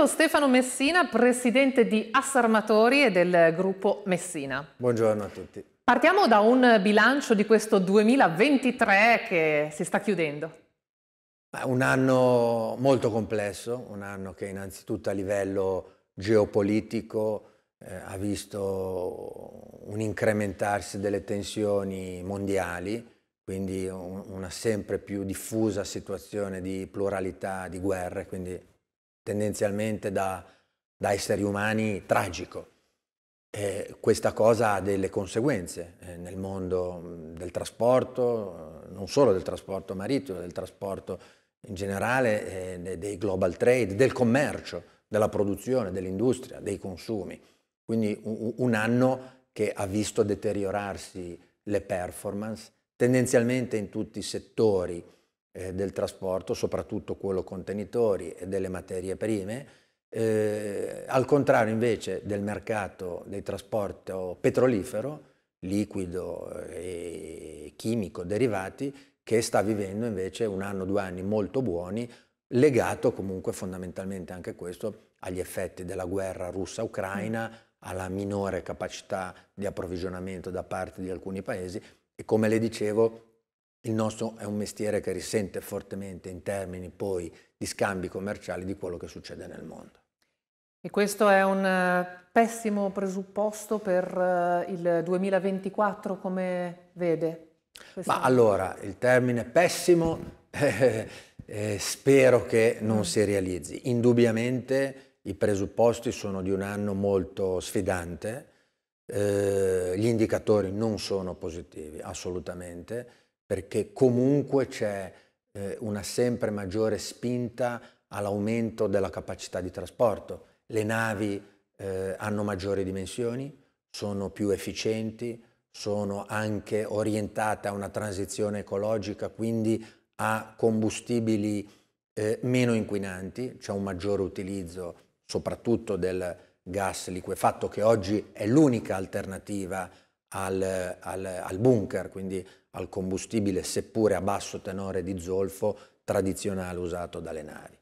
argomento Stefano Messina, presidente di Assarmatori e del gruppo Messina. Buongiorno a tutti. Partiamo da un bilancio di questo 2023 che si sta chiudendo. Un anno molto complesso, un anno che innanzitutto a livello geopolitico eh, ha visto un incrementarsi delle tensioni mondiali, quindi un, una sempre più diffusa situazione di pluralità di guerre, quindi tendenzialmente da, da esseri umani tragico. E questa cosa ha delle conseguenze eh, nel mondo del trasporto, non solo del trasporto marittimo, del trasporto in generale, eh, dei global trade, del commercio, della produzione, dell'industria, dei consumi. Quindi un anno che ha visto deteriorarsi le performance tendenzialmente in tutti i settori eh, del trasporto, soprattutto quello contenitori e delle materie prime, eh, al contrario invece del mercato del trasporto petrolifero, liquido eh, e chimico derivati, che sta vivendo invece un anno, due anni molto buoni, legato comunque fondamentalmente anche questo agli effetti della guerra russa-ucraina, mm. alla minore capacità di approvvigionamento da parte di alcuni paesi e come le dicevo il nostro è un mestiere che risente fortemente in termini poi di scambi commerciali di quello che succede nel mondo. E questo è un eh, pessimo presupposto per eh, il 2024, come vede? Ma allora, il termine pessimo eh, eh, spero che non si realizzi. Indubbiamente i presupposti sono di un anno molto sfidante, eh, gli indicatori non sono positivi, assolutamente perché comunque c'è eh, una sempre maggiore spinta all'aumento della capacità di trasporto. Le navi eh, hanno maggiori dimensioni, sono più efficienti, sono anche orientate a una transizione ecologica, quindi a combustibili eh, meno inquinanti, c'è un maggiore utilizzo soprattutto del gas liquefatto che oggi è l'unica alternativa al, al, al bunker, quindi al combustibile, seppure a basso tenore di zolfo, tradizionale usato dalle navi.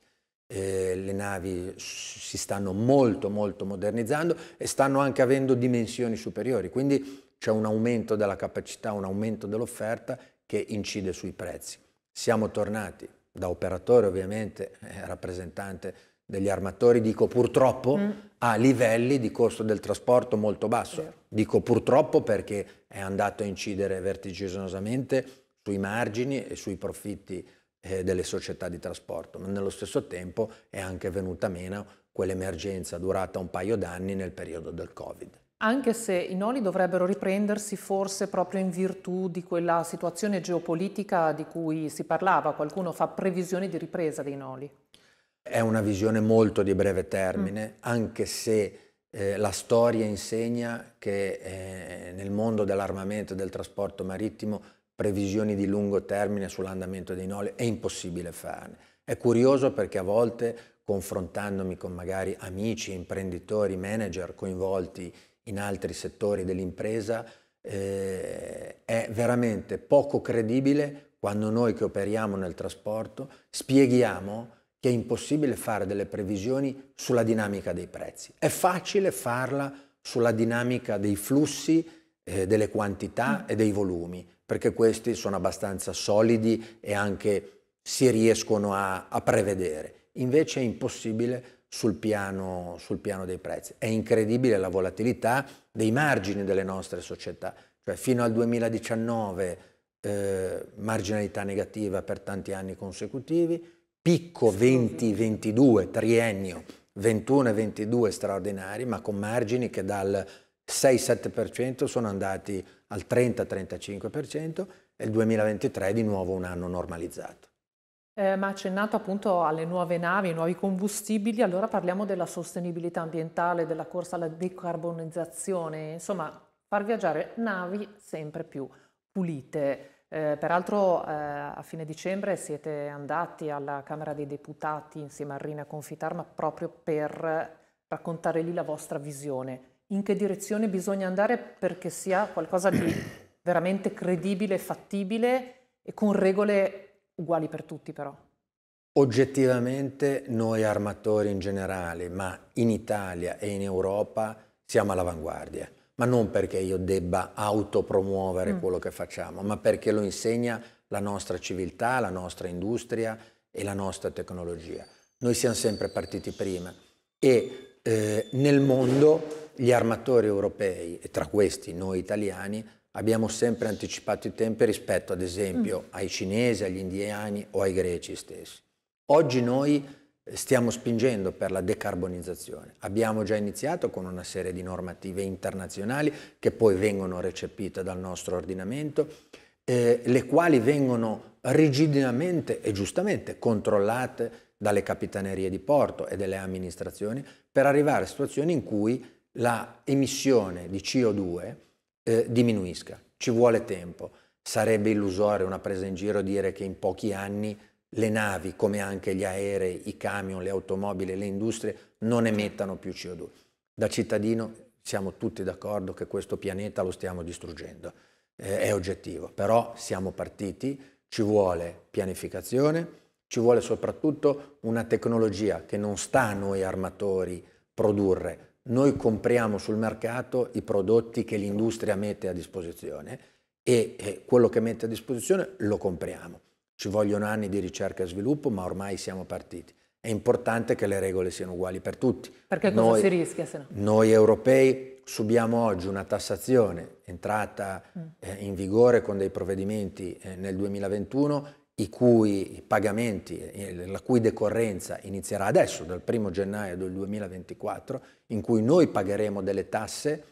Eh, le navi si stanno molto molto modernizzando e stanno anche avendo dimensioni superiori, quindi c'è un aumento della capacità, un aumento dell'offerta che incide sui prezzi. Siamo tornati da operatore ovviamente, eh, rappresentante degli armatori, dico purtroppo, mm a livelli di costo del trasporto molto basso. Dico purtroppo perché è andato a incidere vertiginosamente sui margini e sui profitti eh, delle società di trasporto, ma nello stesso tempo è anche venuta meno quell'emergenza durata un paio d'anni nel periodo del Covid anche se i noli dovrebbero riprendersi forse proprio in virtù di quella situazione geopolitica di cui si parlava, qualcuno fa previsioni di ripresa dei noli. È una visione molto di breve termine, mm. anche se eh, la storia insegna che eh, nel mondo dell'armamento e del trasporto marittimo previsioni di lungo termine sull'andamento dei noli è impossibile farne. È curioso perché a volte confrontandomi con magari amici, imprenditori, manager coinvolti in altri settori dell'impresa, eh, è veramente poco credibile quando noi che operiamo nel trasporto spieghiamo che è impossibile fare delle previsioni sulla dinamica dei prezzi. È facile farla sulla dinamica dei flussi, eh, delle quantità mm. e dei volumi, perché questi sono abbastanza solidi e anche si riescono a, a prevedere. Invece è impossibile sul piano, sul piano dei prezzi. È incredibile la volatilità dei margini delle nostre società. Cioè fino al 2019 eh, marginalità negativa per tanti anni consecutivi, picco 20-22, triennio 21-22 straordinari, ma con margini che dal 6-7% sono andati al 30-35% e il 2023 è di nuovo un anno normalizzato. Eh, ma accennato appunto alle nuove navi, ai nuovi combustibili, allora parliamo della sostenibilità ambientale, della corsa alla decarbonizzazione, insomma far viaggiare navi sempre più pulite. Eh, peraltro eh, a fine dicembre siete andati alla Camera dei Deputati insieme a Rina Confitarma proprio per raccontare lì la vostra visione. In che direzione bisogna andare perché sia qualcosa di veramente credibile, fattibile e con regole uguali per tutti però? Oggettivamente noi armatori in generale, ma in Italia e in Europa siamo all'avanguardia ma non perché io debba autopromuovere mm. quello che facciamo, ma perché lo insegna la nostra civiltà, la nostra industria e la nostra tecnologia. Noi siamo sempre partiti prima e eh, nel mondo gli armatori europei, e tra questi noi italiani, abbiamo sempre anticipato i tempi rispetto ad esempio mm. ai cinesi, agli indiani o ai greci stessi. Oggi noi Stiamo spingendo per la decarbonizzazione. Abbiamo già iniziato con una serie di normative internazionali che poi vengono recepite dal nostro ordinamento, eh, le quali vengono rigidamente e giustamente controllate dalle capitanerie di porto e delle amministrazioni per arrivare a situazioni in cui la emissione di CO2 eh, diminuisca. Ci vuole tempo. Sarebbe illusorio una presa in giro dire che in pochi anni le navi, come anche gli aerei, i camion, le automobili, le industrie, non emettano più CO2. Da cittadino siamo tutti d'accordo che questo pianeta lo stiamo distruggendo, eh, è oggettivo, però siamo partiti, ci vuole pianificazione, ci vuole soprattutto una tecnologia che non sta a noi armatori produrre, noi compriamo sul mercato i prodotti che l'industria mette a disposizione e, e eh, quello che mette a disposizione lo compriamo. Ci vogliono anni di ricerca e sviluppo, ma ormai siamo partiti. È importante che le regole siano uguali per tutti. Perché cosa noi, si rischia se no? Noi europei subiamo oggi una tassazione entrata mm. eh, in vigore con dei provvedimenti eh, nel 2021 i cui pagamenti, eh, la cui decorrenza inizierà adesso, dal 1 gennaio del 2024, in cui noi pagheremo delle tasse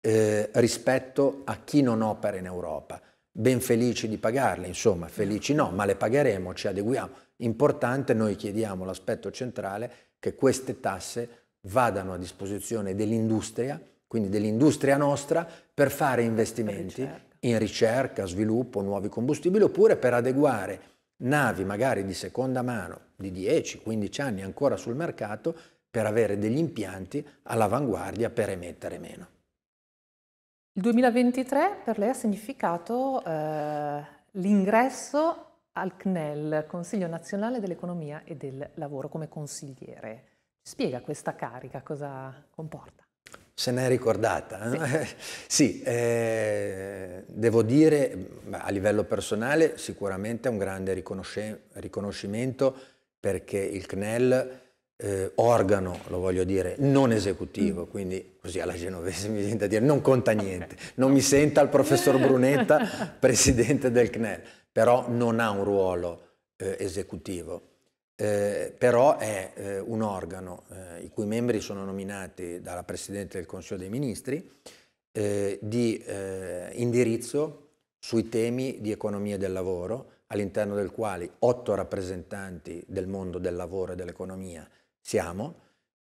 eh, rispetto a chi non opera in Europa ben felici di pagarle, insomma, felici no, ma le pagheremo, ci adeguiamo. Importante, noi chiediamo l'aspetto centrale che queste tasse vadano a disposizione dell'industria, quindi dell'industria nostra, per fare investimenti ricerca. in ricerca, sviluppo, nuovi combustibili, oppure per adeguare navi magari di seconda mano di 10-15 anni ancora sul mercato per avere degli impianti all'avanguardia per emettere meno. Il 2023 per lei ha significato eh, l'ingresso al CNEL, Consiglio Nazionale dell'Economia e del Lavoro, come consigliere. Spiega questa carica cosa comporta. Se n'è ricordata. Eh? Sì, sì eh, devo dire a livello personale sicuramente è un grande riconoscimento perché il CNEL eh, organo, lo voglio dire, non esecutivo, mm. quindi così alla genovese mi viene da dire non conta niente, non mi senta il professor Brunetta, presidente del CNEL, però non ha un ruolo eh, esecutivo, eh, però è eh, un organo eh, i cui membri sono nominati dalla Presidente del Consiglio dei Ministri eh, di indirizzo sui temi di economia e del lavoro, all'interno del quale otto rappresentanti del mondo del lavoro e dell'economia siamo,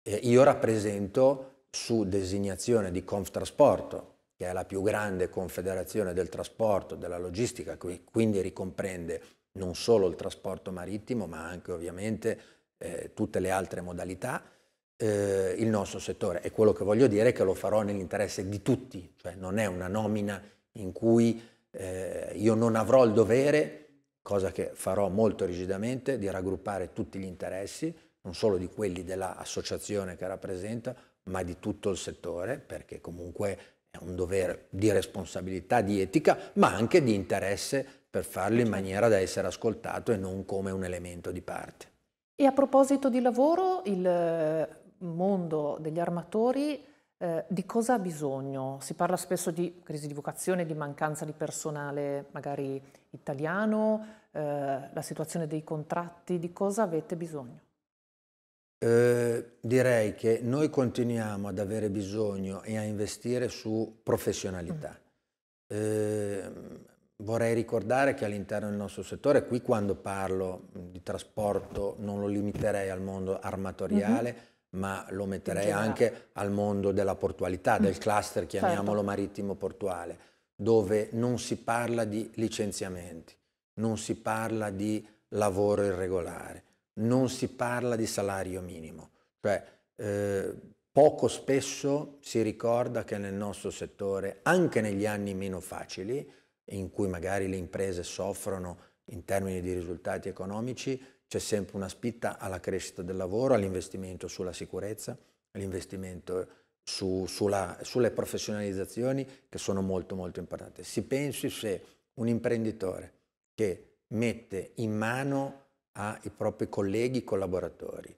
eh, io rappresento su designazione di Conftrasporto, che è la più grande confederazione del trasporto, della logistica, quindi ricomprende non solo il trasporto marittimo, ma anche ovviamente eh, tutte le altre modalità, eh, il nostro settore. E quello che voglio dire è che lo farò nell'interesse di tutti, cioè non è una nomina in cui eh, io non avrò il dovere, cosa che farò molto rigidamente, di raggruppare tutti gli interessi, non solo di quelli dell'associazione che rappresenta, ma di tutto il settore, perché comunque è un dovere di responsabilità, di etica, ma anche di interesse per farlo in maniera da essere ascoltato e non come un elemento di parte. E a proposito di lavoro, il eh, mondo degli armatori eh, di cosa ha bisogno? Si parla spesso di crisi di vocazione, di mancanza di personale magari italiano, eh, la situazione dei contratti, di cosa avete bisogno? Eh, direi che noi continuiamo ad avere bisogno e a investire su professionalità. Eh, vorrei ricordare che all'interno del nostro settore, qui quando parlo di trasporto non lo limiterei al mondo armatoriale, mm-hmm. ma lo metterei anche al mondo della portualità, mm. del cluster, chiamiamolo certo. marittimo portuale, dove non si parla di licenziamenti, non si parla di lavoro irregolare, non si parla di salario minimo, cioè eh, poco spesso si ricorda che nel nostro settore, anche negli anni meno facili, in cui magari le imprese soffrono in termini di risultati economici, c'è sempre una spitta alla crescita del lavoro, all'investimento sulla sicurezza, all'investimento su, sulla, sulle professionalizzazioni che sono molto molto importanti. Si pensi se un imprenditore che mette in mano ai propri colleghi collaboratori.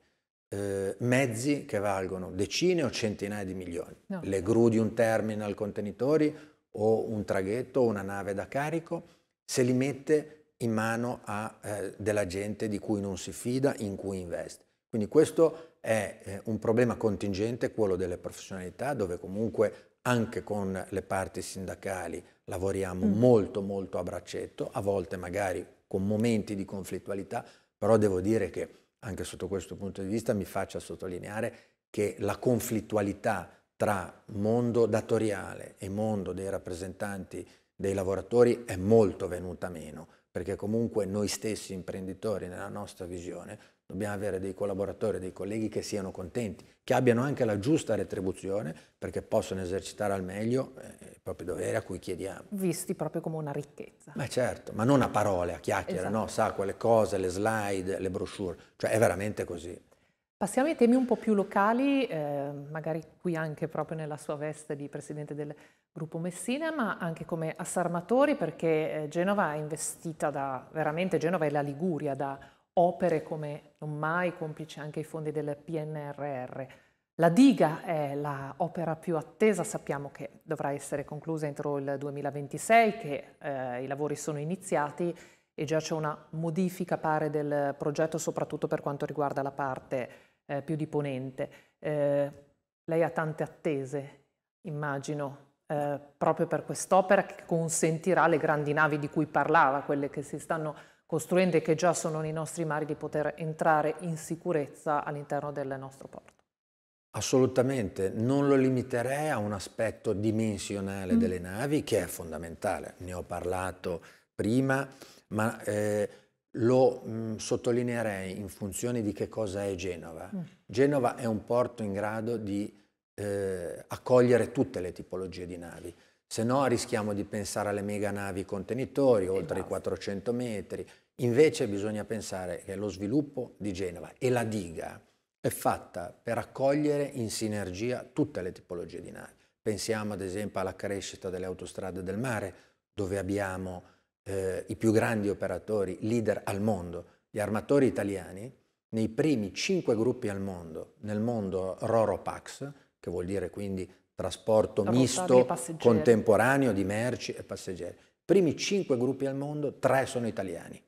Eh, mezzi che valgono decine o centinaia di milioni, no. le gru di un terminal contenitori o un traghetto o una nave da carico, se li mette in mano a eh, della gente di cui non si fida, in cui investe. Quindi questo è eh, un problema contingente, quello delle professionalità, dove comunque anche con le parti sindacali lavoriamo mm. molto molto a braccetto, a volte magari con momenti di conflittualità, però devo dire che anche sotto questo punto di vista mi faccia sottolineare che la conflittualità tra mondo datoriale e mondo dei rappresentanti dei lavoratori è molto venuta meno, perché comunque noi stessi imprenditori nella nostra visione Dobbiamo avere dei collaboratori, dei colleghi che siano contenti, che abbiano anche la giusta retribuzione perché possono esercitare al meglio eh, i propri doveri a cui chiediamo. Visti proprio come una ricchezza. Ma certo, ma non a parole, a chiacchiere, esatto. no? Sa quelle cose, le slide, le brochure, cioè è veramente così. Passiamo ai temi un po' più locali, eh, magari qui anche proprio nella sua veste di presidente del gruppo Messina, ma anche come assarmatori perché eh, Genova è investita da, veramente Genova è la Liguria da opere come non mai, complice anche i fondi del PNRR. La diga è l'opera più attesa, sappiamo che dovrà essere conclusa entro il 2026, che eh, i lavori sono iniziati e già c'è una modifica pare del progetto, soprattutto per quanto riguarda la parte eh, più di ponente. Eh, lei ha tante attese, immagino, eh, proprio per quest'opera che consentirà le grandi navi di cui parlava, quelle che si stanno costruende che già sono nei nostri mari di poter entrare in sicurezza all'interno del nostro porto. Assolutamente, non lo limiterei a un aspetto dimensionale mm. delle navi che è fondamentale, ne ho parlato prima, ma eh, lo mh, mm, sottolineerei in funzione di che cosa è Genova. Mm. Genova è un porto in grado di eh, accogliere tutte le tipologie di navi se no rischiamo di pensare alle mega navi contenitori oltre i 400 esatto. metri. Invece bisogna pensare che lo sviluppo di Genova e la diga è fatta per accogliere in sinergia tutte le tipologie di navi. Pensiamo ad esempio alla crescita delle autostrade del mare, dove abbiamo eh, i più grandi operatori, leader al mondo, gli armatori italiani, nei primi cinque gruppi al mondo, nel mondo Roropax, che vuol dire quindi trasporto misto contemporaneo di merci e passeggeri. Primi cinque gruppi al mondo, tre sono italiani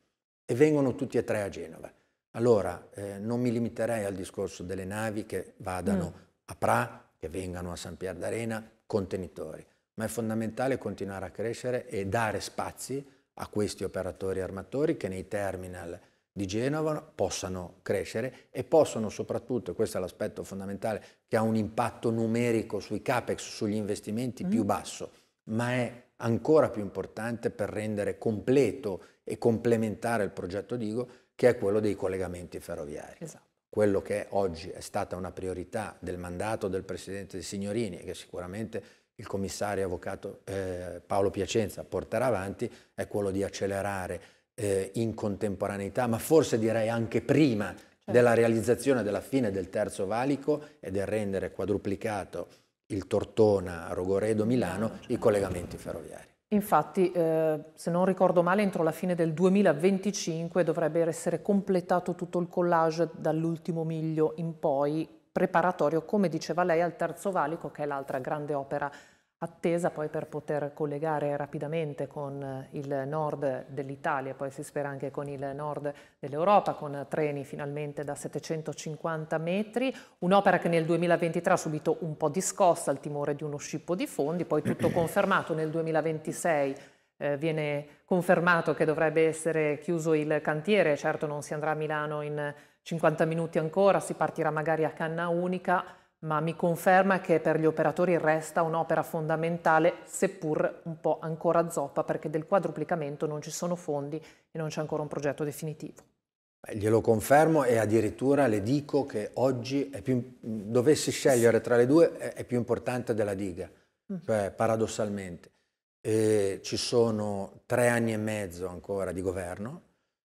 e vengono tutti e tre a Genova. Allora eh, non mi limiterei al discorso delle navi che vadano mm. a Pra, che vengano a San Pier d'Arena, contenitori, ma è fondamentale continuare a crescere e dare spazi a questi operatori armatori che nei terminal di Genova possano crescere e possono soprattutto, questo è l'aspetto fondamentale, che ha un impatto numerico sui capex, sugli investimenti mm. più basso, ma è ancora più importante per rendere completo e complementare il progetto DIGO, che è quello dei collegamenti ferroviari. Esatto. Quello che oggi è stata una priorità del mandato del Presidente Signorini e che sicuramente il commissario avvocato eh, Paolo Piacenza porterà avanti, è quello di accelerare eh, in contemporaneità, ma forse direi anche prima certo. della realizzazione della fine del terzo valico e del rendere quadruplicato il Tortona, Rogoredo, Milano, ah, certo. i collegamenti ferroviari. Infatti, eh, se non ricordo male, entro la fine del 2025 dovrebbe essere completato tutto il collage dall'ultimo miglio in poi, preparatorio, come diceva lei, al Terzo Valico, che è l'altra grande opera attesa poi per poter collegare rapidamente con eh, il nord dell'Italia, poi si spera anche con il nord dell'Europa, con treni finalmente da 750 metri, un'opera che nel 2023 ha subito un po' di scossa al timore di uno scippo di fondi, poi tutto confermato nel 2026 eh, viene confermato che dovrebbe essere chiuso il cantiere, certo non si andrà a Milano in 50 minuti ancora, si partirà magari a canna unica, ma mi conferma che per gli operatori resta un'opera fondamentale, seppur un po' ancora zoppa, perché del quadruplicamento non ci sono fondi e non c'è ancora un progetto definitivo. Beh, glielo confermo e addirittura le dico che oggi, più, dovessi scegliere tra le due, è, più importante della diga, mm. cioè paradossalmente. E ci sono tre anni e mezzo ancora di governo,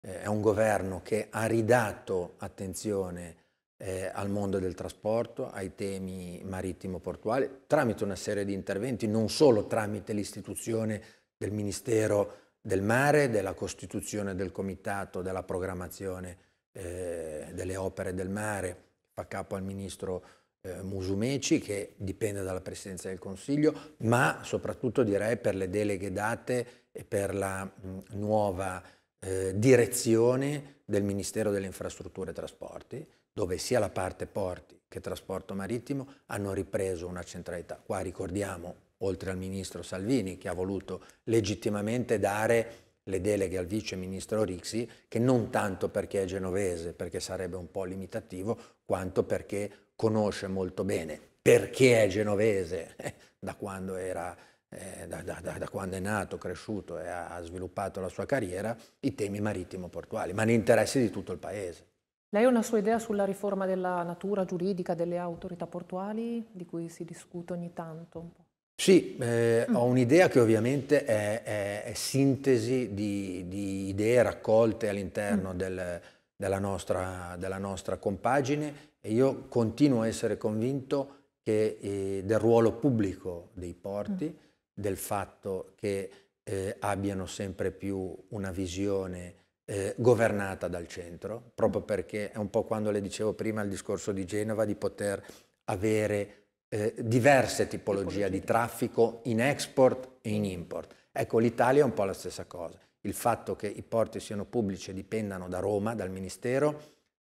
eh, è un governo che ha ridato attenzione a eh, al mondo del trasporto, ai temi marittimo-portuali, tramite una serie di interventi, non solo tramite l'istituzione del Ministero del Mare, della costituzione del Comitato della programmazione eh, delle opere del mare, fa capo al Ministro eh, Musumeci, che dipende dalla Presidenza del Consiglio, ma soprattutto direi per le deleghe date e per la mh, nuova eh, direzione del Ministero delle Infrastrutture e Trasporti, dove sia la parte porti che trasporto marittimo hanno ripreso una centralità. Qua ricordiamo, oltre al ministro Salvini, che ha voluto legittimamente dare le deleghe al vice ministro Rixi, che non tanto perché è genovese, perché sarebbe un po' limitativo, quanto perché conosce molto bene perché è genovese da, quando era, eh, da, da, da quando è nato, cresciuto e ha sviluppato la sua carriera, i temi marittimo-portuali, ma gli interessi di tutto il paese. Lei ha una sua idea sulla riforma della natura giuridica delle autorità portuali di cui si discute ogni tanto? Sì, eh, ho mm. un'idea che ovviamente è, è, è sintesi di, di, idee raccolte all'interno mm. del, della, nostra, della, nostra, compagine e io continuo a essere convinto che, eh, del ruolo pubblico dei porti, mm. del fatto che eh, abbiano sempre più una visione eh, governata dal centro, proprio perché è un po' quando le dicevo prima il discorso di Genova di poter avere eh, diverse tipologie di traffico in export e in import. Ecco, l'Italia è un po' la stessa cosa. Il fatto che i porti siano pubblici e dipendano da Roma, dal Ministero,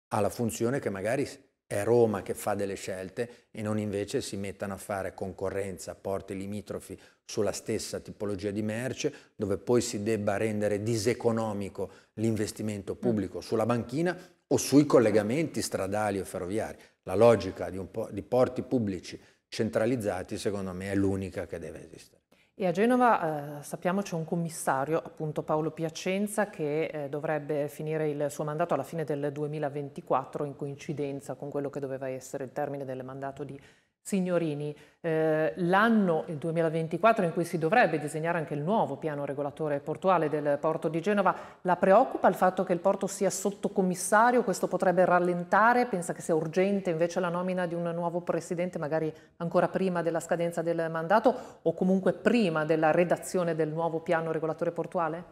ha la funzione che magari è Roma che fa delle scelte e non invece si mettano a fare concorrenza a porti limitrofi sulla stessa tipologia di merce, dove poi si debba rendere diseconomico l'investimento mm. pubblico sulla banchina o sui collegamenti stradali o ferroviari. La logica di, po di porti pubblici centralizzati secondo me è l'unica che deve esistere. E a Genova eh, sappiamo c'è un commissario, appunto Paolo Piacenza, che eh, dovrebbe finire il suo mandato alla fine del 2024 in coincidenza con quello che doveva essere il termine del mandato di signorini, eh, l'anno, il 2024, in cui si dovrebbe disegnare anche il nuovo piano regolatore portuale del porto di Genova, la preoccupa il fatto che il porto sia sottocommissario? Questo potrebbe rallentare? Pensa che sia urgente invece la nomina di un nuovo presidente, magari ancora prima della scadenza del mandato o comunque prima della redazione del nuovo piano regolatore portuale?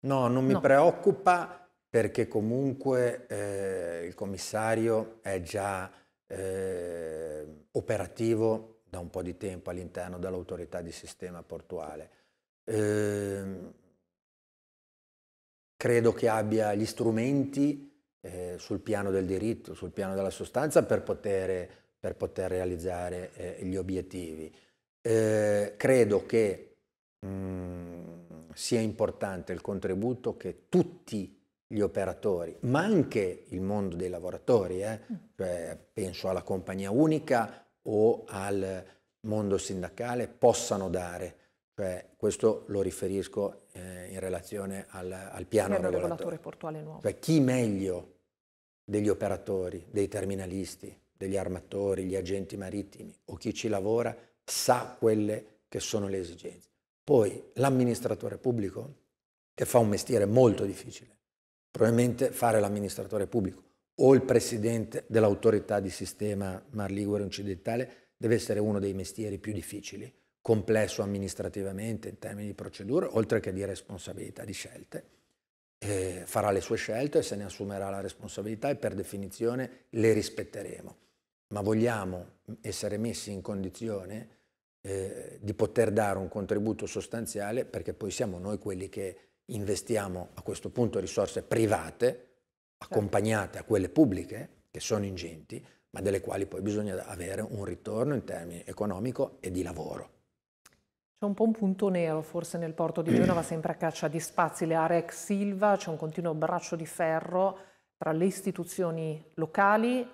No, non mi no. preoccupa perché comunque eh, il commissario è già... Eh, operativo da un po' di tempo all'interno dell'autorità di sistema portuale. Eh, credo che abbia gli strumenti eh, sul piano del diritto, sul piano della sostanza per poter, per poter realizzare eh, gli obiettivi. Eh, credo che mh, mm, sia importante il contributo che tutti gli operatori, ma anche il mondo dei lavoratori, eh, mm. cioè, penso alla compagnia unica, o al mondo sindacale possano dare. Cioè, questo lo riferisco eh, in relazione al, al piano regolatore. portuale nuovo. Cioè, chi meglio degli operatori, dei terminalisti, degli armatori, gli agenti marittimi o chi ci lavora sa quelle che sono le esigenze. Poi l'amministratore pubblico, che fa un mestiere molto difficile, probabilmente fare l'amministratore pubblico o il presidente dell'autorità di sistema Mar Ligure Occidentale deve essere uno dei mestieri più difficili, complesso amministrativamente in termini di procedure, oltre che di responsabilità di scelte. E farà le sue scelte, se ne assumerà la responsabilità e per definizione le rispetteremo. Ma vogliamo essere messi in condizione eh, di poter dare un contributo sostanziale perché poi siamo noi quelli che investiamo a questo punto risorse private Certo. accompagnate a quelle pubbliche, che sono ingenti, ma delle quali poi bisogna avere un ritorno in termini economico e di lavoro. C'è un po' un punto nero forse nel porto di Genova, sempre a caccia di spazi, le aree ex Silva, c'è un continuo braccio di ferro tra le istituzioni locali,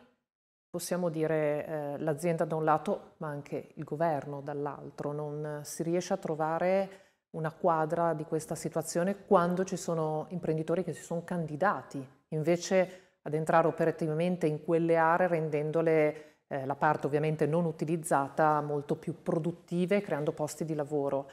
possiamo dire eh, l'azienda da un lato, ma anche il governo dall'altro. Non si riesce a trovare una quadra di questa situazione quando ci sono imprenditori che si sono candidati invece ad entrare operativamente in quelle aree rendendole eh, la parte ovviamente non utilizzata molto più produttive, creando posti di lavoro.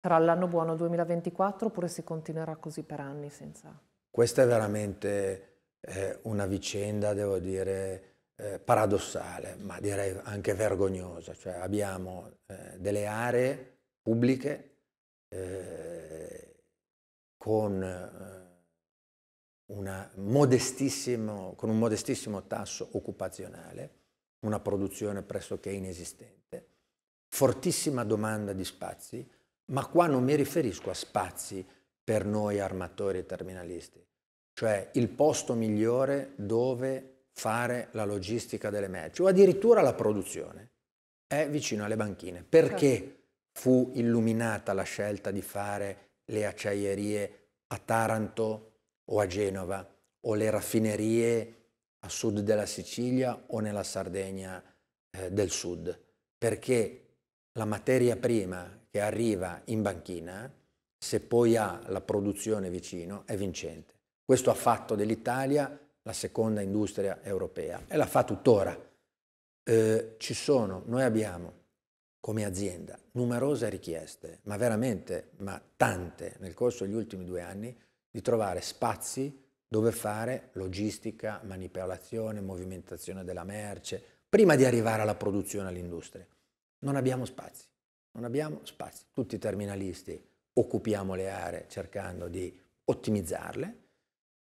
Sarà l'anno buono 2024 oppure si continuerà così per anni senza? Questa è veramente eh, una vicenda, devo dire, eh, paradossale, ma direi anche vergognosa. Cioè abbiamo eh, delle aree pubbliche eh, con eh, con un modestissimo tasso occupazionale, una produzione pressoché inesistente, fortissima domanda di spazi, ma qua non mi riferisco a spazi per noi armatori e terminalisti, cioè il posto migliore dove fare la logistica delle merci o addirittura la produzione è vicino alle banchine. Perché certo. fu illuminata la scelta di fare le acciaierie a Taranto, o a Genova o le raffinerie a sud della Sicilia o nella Sardegna eh, del sud, perché la materia prima che arriva in banchina, se poi ha la produzione vicino, è vincente. Questo ha fatto dell'Italia la seconda industria europea e la fa tuttora. Eh, ci sono, noi abbiamo come azienda numerose richieste, ma veramente, ma tante nel corso degli ultimi due anni, di trovare spazi dove fare logistica, manipolazione, movimentazione della merce, prima di arrivare alla produzione, all'industria. Non abbiamo spazi, non abbiamo spazi. Tutti i terminalisti occupiamo le aree cercando di ottimizzarle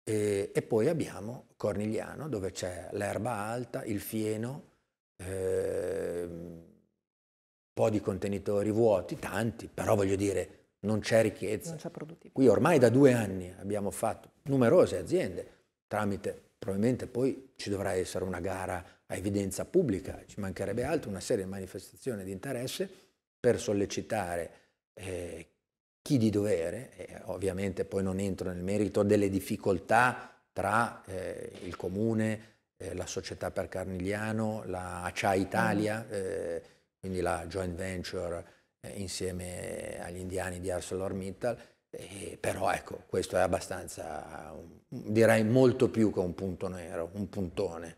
e, e poi abbiamo Cornigliano dove c'è l'erba alta, il fieno, eh, un po' di contenitori vuoti, tanti, però voglio dire non c'è ricchezza. Non c'è produttività. Qui ormai da due anni abbiamo fatto numerose aziende tramite, probabilmente poi ci dovrà essere una gara a evidenza pubblica, ci mancherebbe altro, una serie di manifestazioni di interesse per sollecitare eh, chi di dovere, eh, ovviamente poi non entro nel merito delle difficoltà tra eh, il comune, eh, la società per Carnigliano, la ACA Italia, mm. eh, quindi la joint venture eh, insieme agli indiani di ArcelorMittal, eh, però ecco, questo è abbastanza, direi molto più che un punto nero, un puntone.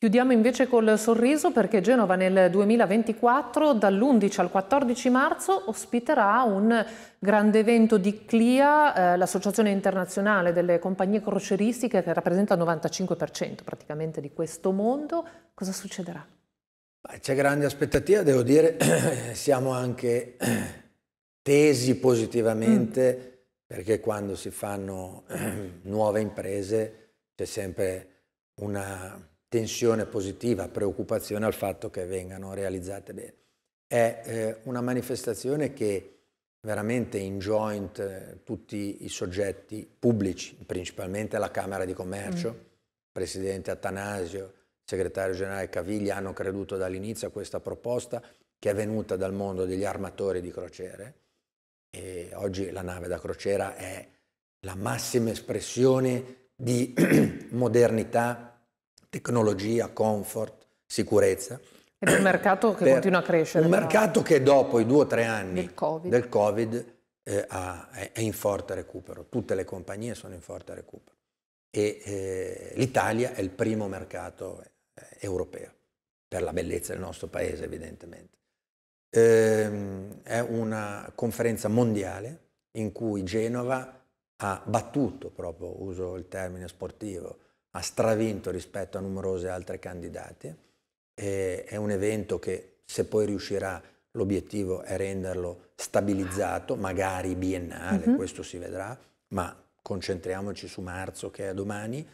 Chiudiamo invece col sorriso perché Genova nel 2024 dall'11 al 14 marzo ospiterà un grande evento di CLIA, eh, l'associazione internazionale delle compagnie croceristiche che rappresenta il 95% praticamente di questo mondo. Cosa succederà? C'è grande aspettativa, devo dire, siamo anche tesi positivamente mm. perché quando si fanno nuove imprese c'è sempre una tensione positiva, preoccupazione al fatto che vengano realizzate bene. È eh, una manifestazione che veramente in joint eh, tutti i soggetti pubblici, principalmente la Camera di Commercio, mm. Presidente Atanasio, segretario generale Caviglia hanno creduto dall'inizio a questa proposta che è venuta dal mondo degli armatori di crociere e oggi la nave da crociera è la massima espressione di modernità, tecnologia, comfort, sicurezza. Ed è un mercato che continua a crescere. Un però. mercato che dopo i due o tre anni del Covid, del COVID eh, ha, è in forte recupero, tutte le compagnie sono in forte recupero e eh, l'Italia è il primo mercato eh, europea, per la bellezza del nostro paese evidentemente. Ehm, è una conferenza mondiale in cui Genova ha battuto, proprio uso il termine sportivo, ha stravinto rispetto a numerose altre candidate. E è un evento che se poi riuscirà l'obiettivo è renderlo stabilizzato, magari biennale, mm-hmm. questo si vedrà, ma concentriamoci su marzo che è domani,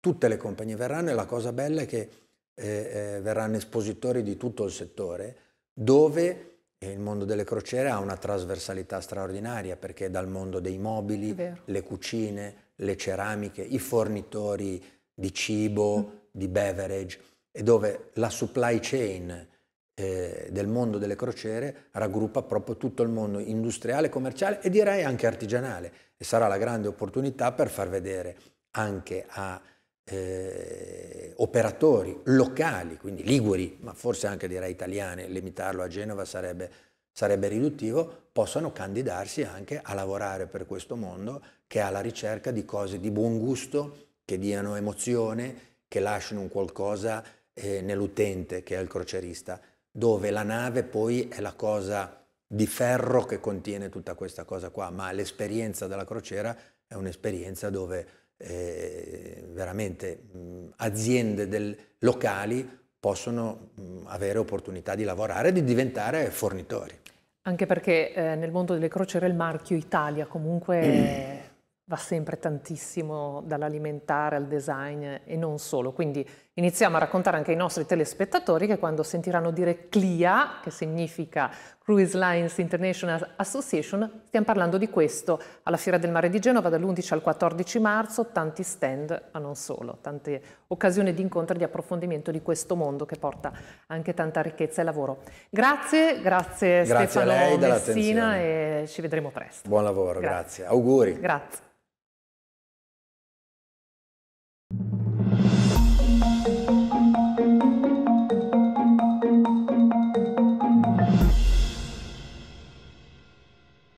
tutte le compagnie verranno e la cosa bella è che eh, verranno espositori di tutto il settore, dove eh, il mondo delle crociere ha una trasversalità straordinaria perché dal mondo dei mobili, le cucine, le ceramiche, i fornitori di cibo, mm. di beverage, e dove la supply chain eh, del mondo delle crociere raggruppa proprio tutto il mondo industriale, commerciale e direi anche artigianale. E sarà la grande opportunità per far vedere anche a eh, operatori locali, quindi liguri, ma forse anche direi italiani, limitarlo a Genova sarebbe, sarebbe riduttivo, possano candidarsi anche a lavorare per questo mondo che è alla ricerca di cose di buon gusto, che diano emozione, che lasciano un qualcosa eh, nell'utente che è il crocerista, dove la nave poi è la cosa di ferro che contiene tutta questa cosa qua, ma l'esperienza della crociera è un'esperienza dove eh, veramente mh, aziende del, locali possono mh, avere opportunità di lavorare e di diventare fornitori. Anche perché eh, nel mondo delle crociere il marchio Italia comunque mm. va sempre tantissimo dall'alimentare al design e non solo, quindi Iniziamo a raccontare anche ai nostri telespettatori che quando sentiranno dire CLIA, che significa Cruise Lines International Association, stiamo parlando di questo alla Fiera del Mare di Genova dall'11 al 14 marzo, tanti stand, ma non solo, tante occasioni di incontri e di approfondimento di questo mondo che porta anche tanta ricchezza e lavoro. Grazie, grazie, grazie Stefano Messina e ci vedremo presto. Buon lavoro, grazie. grazie. Auguri. Grazie.